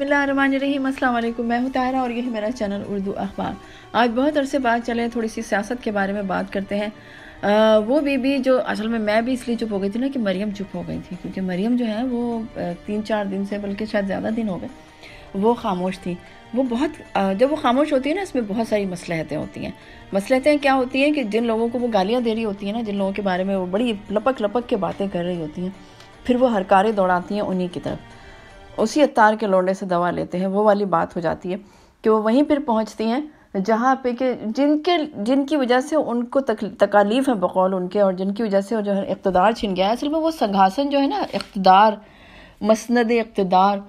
रही अल्लाम मैं हूँ ताहरा और यही मेरा चैनल उर्दू अखबार आज बहुत अरसे बात चले थोड़ी सी सियासत के बारे में बात करते हैं आ, वो बीबी जो असल में मैं भी इसलिए चुप हो गई थी ना कि मरियम चुप हो गई थी क्योंकि मरियम जो है वो तीन चार दिन से बल्कि शायद ज़्यादा दिन हो गए वो खामोश थी वो बहुत जब वो खामोश होती है ना इसमें बहुत सारी मसलहतें होती हैं मसलहतें क्या होती हैं कि जिन लोगों को वो गालियाँ दे रही होती हैं ना जिन लोगों के बारे में वो बड़ी लपक लपक के बातें कर रही होती हैं फिर वो हरकारें दौड़ाती हैं उन्हीं की तरफ उसी अतार के लोंडे से दवा लेते हैं वो वाली बात हो जाती है कि वो वहीं पर पहुँचती हैं जहाँ पे कि जिनके जिनकी वजह से उनको तक, तकालीफ है बकौल उनके और जिनकी वजह से जो है इकतदार छिन गया है असल में वो संघासन जो है ना इकतदार मसंद इकतदार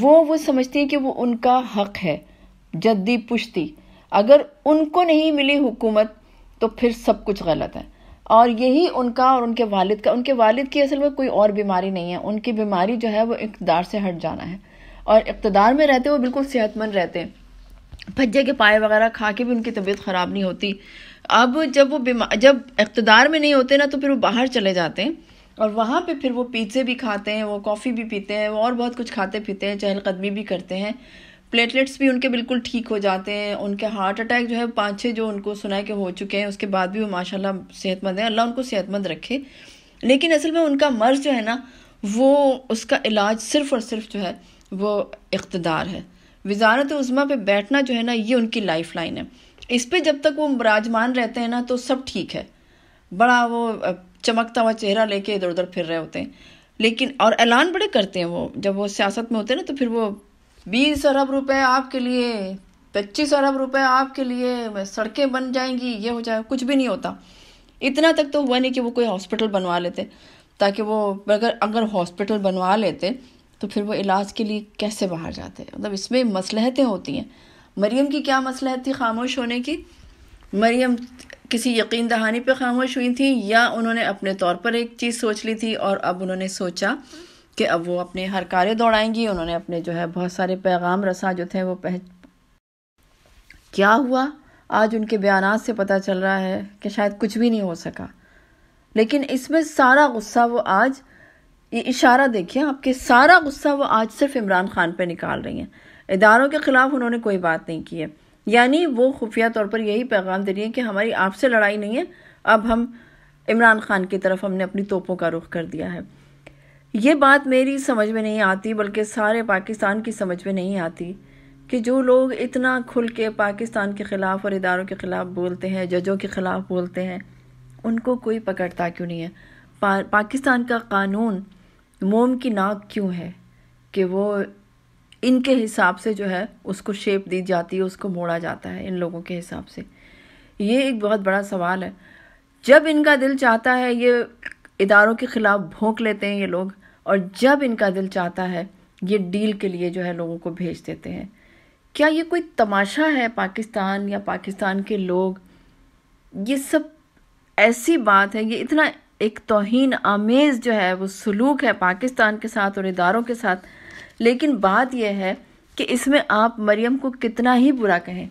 वो वो समझती हैं कि वो उनका हक है जद्दी पुश्ती अगर उनको नहीं मिली हुकूमत तो फिर सब कुछ गलत है और यही उनका और उनके वालिद का उनके वालिद की असल में कोई और बीमारी नहीं है उनकी बीमारी जो है वो इकतदार से हट जाना है और इकतदार में रहते वो बिल्कुल सेहतमंद रहते हैं भज्जे के पाए वगैरह खा के भी उनकी तबीयत ख़राब नहीं होती अब जब वो बीमार जब इकतदार में नहीं होते ना तो फिर वो बाहर चले जाते हैं और वहाँ पे फिर वो पिज्ज़े भी खाते हैं वो कॉफ़ी भी पीते हैं वो और बहुत कुछ खाते पीते हैं चहलकदमी भी करते हैं प्लेटलेट्स भी उनके बिल्कुल ठीक हो जाते हैं उनके हार्ट अटैक जो है पाँच छः जो उनको सुना है कि हो चुके हैं उसके बाद भी वो माशाला सेहतमंद हैं अल्लाह उनको सेहतमंद रखे लेकिन असल में उनका मर्ज जो है ना वो उसका इलाज सिर्फ और सिर्फ जो है वो इकतदार है वजारत उज़मा पे बैठना जो है ना ये उनकी लाइफ लाइन है इस पर जब तक वो विराजमान रहते हैं ना तो सब ठीक है बड़ा वो चमकता हुआ चेहरा लेके इधर उधर फिर रहे होते हैं लेकिन और ऐलान बड़े करते हैं वो जब वो सियासत में होते हैं ना तो फिर वो बीस अरब रुपए आपके लिए पच्चीस अरब रुपए आपके लिए सड़कें बन जाएंगी ये हो जाएगा कुछ भी नहीं होता इतना तक तो हुआ नहीं कि वो कोई हॉस्पिटल बनवा लेते ताकि वो अगर अगर हॉस्पिटल बनवा लेते तो फिर वो इलाज के लिए कैसे बाहर जाते मतलब इसमें मसलहतें होती हैं मरियम की क्या मसलहत थी खामोश होने की मरियम किसी यकीन दहानी पे खामोश हुई थी या उन्होंने अपने तौर पर एक चीज़ सोच ली थी और अब उन्होंने सोचा कि अब वो अपने हर कार्य दौड़ाएंगी उन्होंने अपने जो है बहुत सारे पैगाम रसा जो थे वो पह क्या हुआ आज उनके बयान से पता चल रहा है कि शायद कुछ भी नहीं हो सका लेकिन इसमें सारा गुस्सा वो आज ये इशारा देखिए आपके सारा गुस्सा वो आज सिर्फ इमरान खान पे निकाल रही हैं इदारों के ख़िलाफ़ उन्होंने कोई बात नहीं की है यानी वो खुफिया तौर पर यही पैगाम दे रही है कि हमारी आपसे लड़ाई नहीं है अब हम इमरान खान की तरफ हमने अपनी तोपों का रुख कर दिया है ये बात मेरी समझ में नहीं आती बल्कि सारे पाकिस्तान की समझ में नहीं आती कि जो लोग इतना खुल के पाकिस्तान के ख़िलाफ़ और इदारों के ख़िलाफ़ बोलते हैं जजों के ख़िलाफ़ बोलते हैं उनको कोई पकड़ता क्यों नहीं है पा, पाकिस्तान का कानून मोम की नाक क्यों है कि वो इनके हिसाब से जो है उसको शेप दी जाती है उसको मोड़ा जाता है इन लोगों के हिसाब से ये एक बहुत बड़ा सवाल है जब इनका दिल चाहता है ये इदारों के ख़िलाफ़ भोंक लेते हैं ये लोग और जब इनका दिल चाहता है ये डील के लिए जो है लोगों को भेज देते हैं क्या ये कोई तमाशा है पाकिस्तान या पाकिस्तान के लोग ये सब ऐसी बात है ये इतना एक तोहन आमेज़ जो है वो सलूक है पाकिस्तान के साथ और इदारों के साथ लेकिन बात यह है कि इसमें आप मरियम को कितना ही बुरा कहें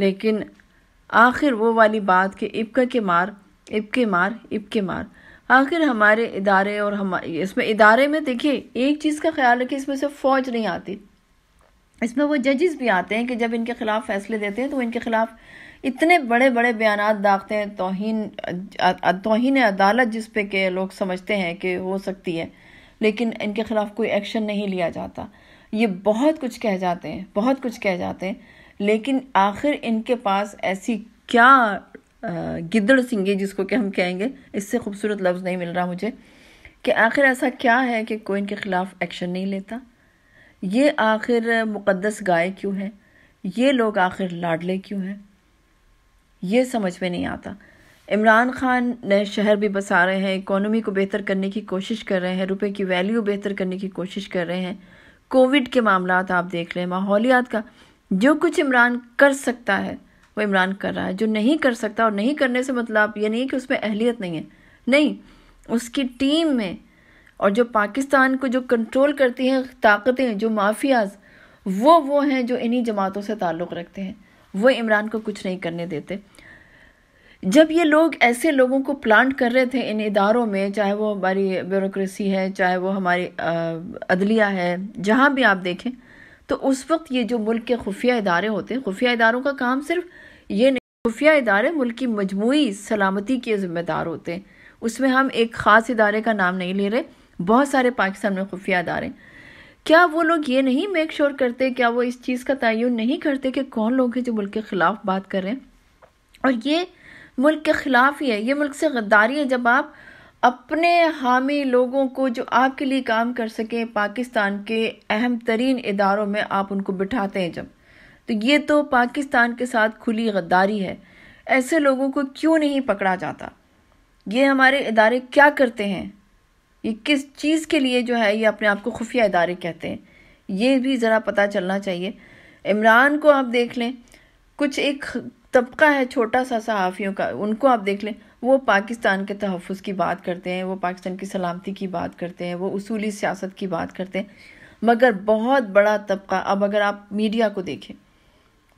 लेकिन आखिर वो वाली बात कि इबके के मार इबके मार इबके मार आखिर हमारे इदारे और हम इसमें इदारे में देखिए एक चीज़ का ख्याल है कि इसमें सिर्फ फौज नहीं आती इसमें वो जजेस भी आते हैं कि जब इनके खिलाफ फैसले देते हैं तो इनके खिलाफ इतने बड़े बड़े बयान दागते हैं तोहन तोहन अदालत जिस पे के लोग समझते हैं कि हो सकती है लेकिन इनके खिलाफ कोई एक्शन नहीं लिया जाता ये बहुत कुछ कह जाते हैं बहुत कुछ कह जाते हैं लेकिन आखिर इनके पास ऐसी क्या गिद्दड़ सिंगे जिसको कि हम कहेंगे इससे खूबसूरत लफ्ज़ नहीं मिल रहा मुझे कि आखिर ऐसा क्या है कि कोई इनके ख़िलाफ़ एक्शन नहीं लेता ये आखिर मुक़दस गाय क्यों है ये लोग आखिर लाडले क्यों हैं ये समझ में नहीं आता इमरान खान नए शहर भी बसा रहे हैं इकोनॉमी को बेहतर करने की कोशिश कर रहे हैं रुपए की वैल्यू बेहतर करने की कोशिश कर रहे हैं कोविड के मामला आप देख लें माहौलियात का जो कुछ इमरान कर सकता है वो इमरान कर रहा है जो नहीं कर सकता और नहीं करने से मतलब ये नहीं कि उसमें अहलियत नहीं है नहीं उसकी टीम में और जो पाकिस्तान को जो कंट्रोल करती हैं ताकतें जो माफियाज वो वो हैं जो इन्हीं जमातों से ताल्लुक़ रखते हैं वो इमरान को कुछ नहीं करने देते जब ये लोग ऐसे लोगों को प्लांट कर रहे थे इन इदारों में चाहे वो हमारी ब्यूरोसी है चाहे वो हमारी अदलिया है जहाँ भी आप देखें तो उस वक्त ये जो मुल्क के खुफिया इदारे होते हैं खुफिया इदारों का काम सिर्फ ये नहीं खुफिया इदारे मुल्क की मजमू सलामती के ज़िम्मेदार होते हैं उसमें हम एक ख़ास इदारे का नाम नहीं ले रहे बहुत सारे पाकिस्तान में खुफिया इदारे क्या वो लोग ये नहीं मेक श्योर करते क्या वो इस चीज़ का तयन नहीं करते कि कौन लोग हैं जो मुल्क के ख़िलाफ़ बात कर रहे हैं और ये मुल्क के ख़िलाफ़ ही है ये मुल्क से गद्दारी है जब आप अपने हामी लोगों को जो आपके लिए काम कर सके पाकिस्तान के अहम तरीन इदारों में आप उनको बिठाते हैं जब तो ये तो पाकिस्तान के साथ खुली गद्दारी है ऐसे लोगों को क्यों नहीं पकड़ा जाता ये हमारे इदारे क्या करते हैं ये किस चीज़ के लिए जो है ये अपने आप को खुफिया इदारे कहते हैं ये भी ज़रा पता चलना चाहिए इमरान को आप देख लें कुछ एक तबका है छोटा सा सहाफ़ियों का उनको आप देख लें वो पाकिस्तान के तहफ़ की बात करते हैं वो पाकिस्तान की सलामती की बात करते हैं वो उसूली सियासत की बात करते हैं मगर बहुत बड़ा तबका अब अगर आप मीडिया को देखें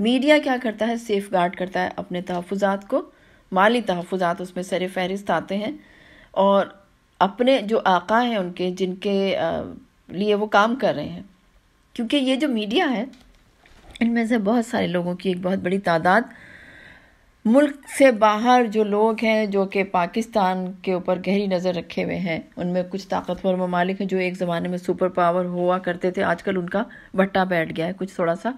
मीडिया क्या करता है सेफ़ गार्ड करता है अपने तहफ़ात को माली तहफ़ात उसमें सर फहरिस्त आते हैं और अपने जो आका हैं उनके जिनके लिए वो काम कर रहे हैं क्योंकि ये जो मीडिया है इनमें से बहुत सारे लोगों की एक बहुत बड़ी तादाद मुल्क से बाहर जो लोग हैं जो कि पाकिस्तान के ऊपर गहरी नज़र रखे हुए हैं उनमें कुछ ताकतवर ममालिक हैं जो एक ज़माने में सुपर पावर हुआ करते थे आजकल उनका भट्टा बैठ गया है कुछ थोड़ा सा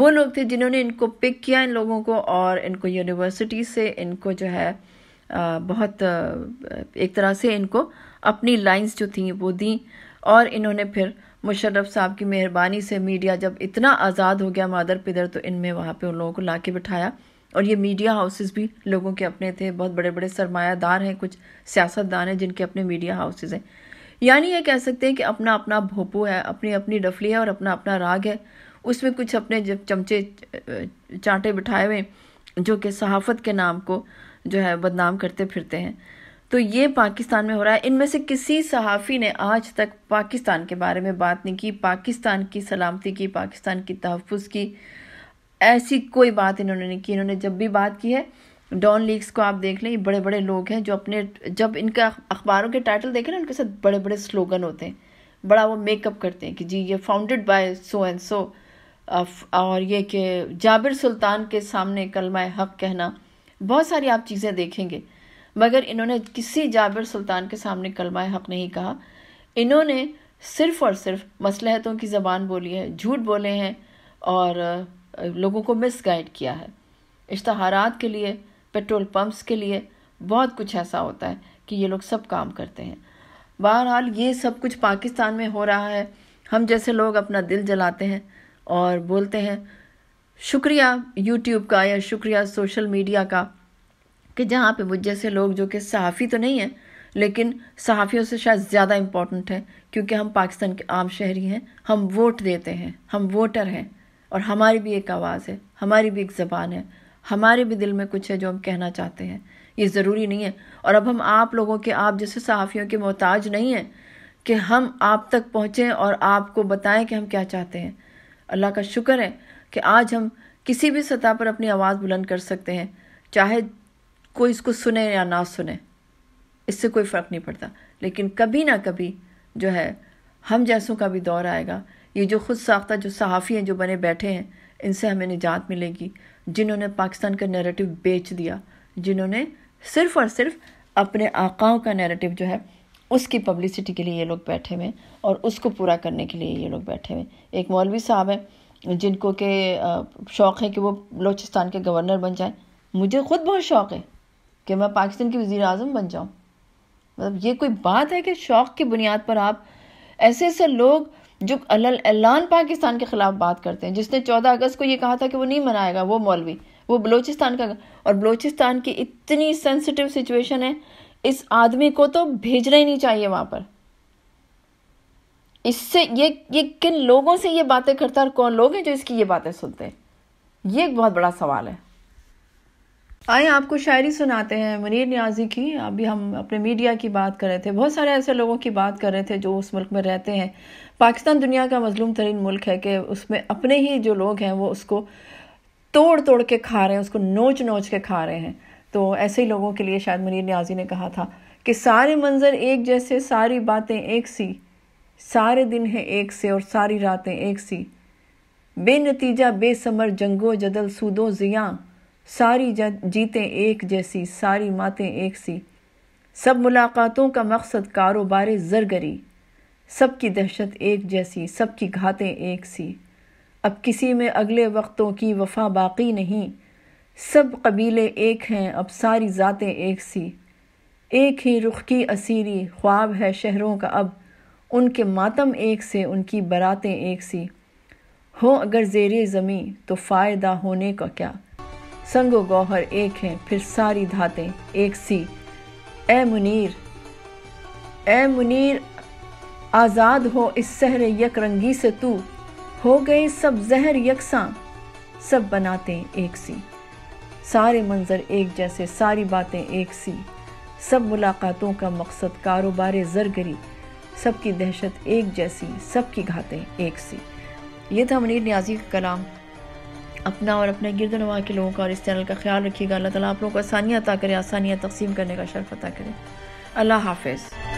वो लोग थे जिन्होंने इनको पिक किया इन लोगों को और इनको यूनिवर्सिटी से इनको जो है बहुत एक तरह से इनको अपनी लाइंस जो थी वो दी और इन्होंने फिर मुशर्रफ साहब की मेहरबानी से मीडिया जब इतना आज़ाद हो गया मादर पिदर तो इनमें वहाँ पे उन लोगों को ला के बिठाया और ये मीडिया हाउसेस भी लोगों के अपने थे बहुत बड़े बड़े सरमायादार हैं कुछ सियासतदान हैं जिनके अपने मीडिया हाउसेज हैं यानी ये कह सकते हैं कि अपना अपना भोपू है अपनी अपनी डफली है और अपना अपना राग है उसमें कुछ अपने जब चमचे चांटे बिठाए हुए जो कि सहाफत के नाम को जो है बदनाम करते फिरते हैं तो ये पाकिस्तान में हो रहा है इनमें से किसी सहाफ़ी ने आज तक पाकिस्तान के बारे में बात नहीं की पाकिस्तान की सलामती की पाकिस्तान की तहफ़ की ऐसी कोई बात इन्होंने नहीं की इन्होंने जब भी बात की है डॉन लीग्स को आप देख लें ये बड़े बड़े लोग हैं जो अपने जब इनका अखबारों के टाइटल देखें ना उनके साथ बड़े बड़े स्लोगन होते हैं बड़ा वो मेकअप करते हैं कि जी ये founded by so and so और ये कि जाबिर सुल्तान के सामने कलमा हक कहना बहुत सारी आप चीज़ें देखेंगे मगर इन्होंने किसी जाबिर सुल्तान के सामने कलमा हक नहीं कहा इन्होंने सिर्फ़ और सिर्फ मसलहतों की ज़बान बोली है झूठ बोले हैं और लोगों को मिस गाइड किया है इश्तहारात के लिए पेट्रोल पंप्स के लिए बहुत कुछ ऐसा होता है कि ये लोग सब काम करते हैं बहरहाल ये सब कुछ पाकिस्तान में हो रहा है हम जैसे लोग अपना दिल जलाते हैं और बोलते हैं शुक्रिया यूट्यूब का या शुक्रिया सोशल मीडिया का कि जहाँ पे मुझ जैसे लोग जो कि सहाफ़ी तो नहीं हैं लेकिन सहाफ़ियों से शायद ज़्यादा इम्पोर्टेंट है क्योंकि हम पाकिस्तान के आम शहरी हैं हम वोट देते हैं हम वोटर हैं और हमारी भी एक आवाज़ है हमारी भी एक ज़बान है हमारे भी दिल में कुछ है जो हम कहना चाहते हैं ये ज़रूरी नहीं है और अब हम आप लोगों के आप जैसे सहाफ़ियों के मोहताज नहीं हैं कि हम आप तक पहुँचें और आपको बताएं कि हम क्या चाहते हैं अल्लाह का शुक्र है कि आज हम किसी भी सतह पर अपनी आवाज़ बुलंद कर सकते हैं चाहे कोई इसको सुने या ना सुने इससे कोई फ़र्क नहीं पड़ता लेकिन कभी ना कभी जो है हम जैसों का भी दौर आएगा ये जो खुद साख्ता जो सहाफ़ी हैं जो बने बैठे हैं इनसे हमें निजात मिलेगी जिन्होंने पाकिस्तान का नैरेटिव बेच दिया जिन्होंने सिर्फ और सिर्फ अपने आकाओं का नैरेटिव जो है उसकी पब्लिसिटी के लिए ये लोग बैठे हुए और उसको पूरा करने के लिए ये लोग बैठे हुए एक मौलवी साहब हैं जिनको के शौक़ है कि वो बलोचिस्तान के गवर्नर बन जाएं मुझे ख़ुद बहुत शौक़ है कि मैं पाकिस्तान की वज़ी अजम बन जाऊँ मतलब ये कोई बात है कि शौक़ की बुनियाद पर आप ऐसे ऐसे लोग जो अलान पाकिस्तान के ख़िलाफ़ बात करते हैं जिसने चौदह अगस्त को ये कहा था कि वो नहीं मनाएगा वो मौलवी वो बलोचिस्तान का और बलोचिस्तान की इतनी सेंसिटिव सिचुएशन है इस आदमी को तो भेजना ही नहीं चाहिए वहां पर इससे ये ये किन लोगों से ये बातें करता है और कौन लोग हैं जो इसकी ये बातें सुनते हैं ये एक बहुत बड़ा सवाल है आए आपको शायरी सुनाते हैं मनीर न्याजी की अभी हम अपने मीडिया की बात कर रहे थे बहुत सारे ऐसे लोगों की बात कर रहे थे जो उस मुल्क में रहते हैं पाकिस्तान दुनिया का मजलूम तरीन मुल्क है कि उसमें अपने ही जो लोग हैं वो उसको तोड़ तोड़ के खा रहे हैं उसको नोच नोच के खा रहे हैं तो ऐसे ही लोगों के लिए शायद मुनीर न्याजी ने कहा था कि सारे मंज़र एक जैसे सारी बातें एक सी सारे दिन हैं एक से और सारी रातें एक सी बेनतीजा बेसमर जंगो जदल सूदो जिया सारी जीतें एक जैसी सारी मातें एक सी सब मुलाकातों का मकसद कारोबार जरगरी सबकी दहशत एक जैसी सबकी घातें एक सी अब किसी में अगले वक्तों की वफा बाकी नहीं सब कबीले एक हैं अब सारी ज़ातें एक सी एक ही रुख की असीरी ख्वाब है शहरों का अब उनके मातम एक से उनकी बरातें एक सी हो अगर जेर ज़मी तो फ़ायदा होने का क्या व गौहर एक हैं फिर सारी धातें एक सी ए मुनीर ए मुनीर आज़ाद हो इस सहर यक रंगी से तू हो गए सब जहर यकसा सब बनाते एक सी सारे मंज़र एक जैसे सारी बातें एक सी सब मुलाकातों का मकसद कारोबार जरगरी सबकी दहशत एक जैसी सबकी घातें एक सी ये था मनीर न्याजी का कलाम अपना और अपने गिरद नवा के लोगों का और इस चैनल का ख्याल रखिएगा अल्लाह ताला आप लोगों को आसानियाँ अता करे आसानियाँ तकसीम करने का शर्फ अता करे अल्लाह हाफिज़